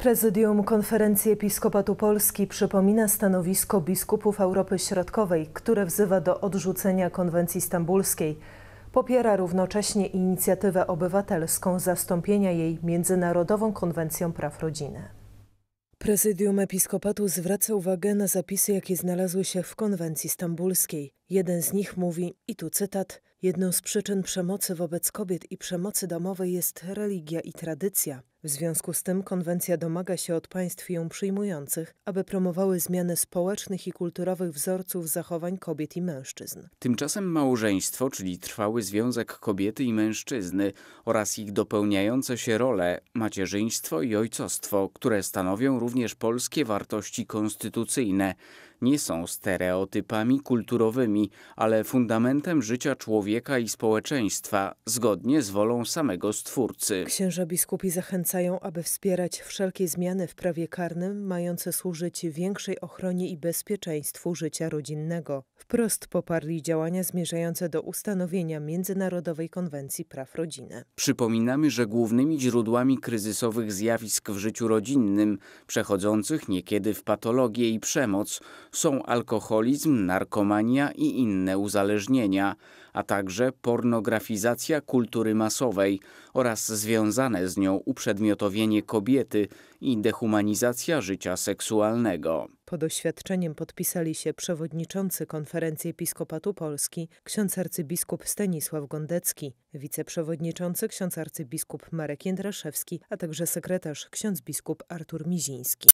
Prezydium Konferencji Episkopatu Polski przypomina stanowisko biskupów Europy Środkowej, które wzywa do odrzucenia konwencji stambulskiej. Popiera równocześnie inicjatywę obywatelską zastąpienia jej Międzynarodową Konwencją Praw Rodziny. Prezydium Episkopatu zwraca uwagę na zapisy, jakie znalazły się w konwencji stambulskiej. Jeden z nich mówi, i tu cytat, Jedną z przyczyn przemocy wobec kobiet i przemocy domowej jest religia i tradycja. W związku z tym konwencja domaga się od państw ją przyjmujących, aby promowały zmiany społecznych i kulturowych wzorców zachowań kobiet i mężczyzn. Tymczasem małżeństwo, czyli trwały związek kobiety i mężczyzny oraz ich dopełniające się role macierzyństwo i ojcostwo, które stanowią również polskie wartości konstytucyjne, nie są stereotypami kulturowymi, ale fundamentem życia człowieka człowieka i społeczeństwa, zgodnie z wolą samego Stwórcy. Księża biskupi zachęcają, aby wspierać wszelkie zmiany w prawie karnym mające służyć większej ochronie i bezpieczeństwu życia rodzinnego. Wprost poparli działania zmierzające do ustanowienia Międzynarodowej Konwencji Praw Rodziny. Przypominamy, że głównymi źródłami kryzysowych zjawisk w życiu rodzinnym, przechodzących niekiedy w patologię i przemoc, są alkoholizm, narkomania i inne uzależnienia, a także także pornografizacja kultury masowej oraz związane z nią uprzedmiotowienie kobiety i dehumanizacja życia seksualnego. Pod oświadczeniem podpisali się przewodniczący Konferencji Episkopatu Polski, ksiądz arcybiskup Stanisław Gondecki, wiceprzewodniczący ksiądz arcybiskup Marek Jędraszewski, a także sekretarz ksiądz biskup Artur Miziński.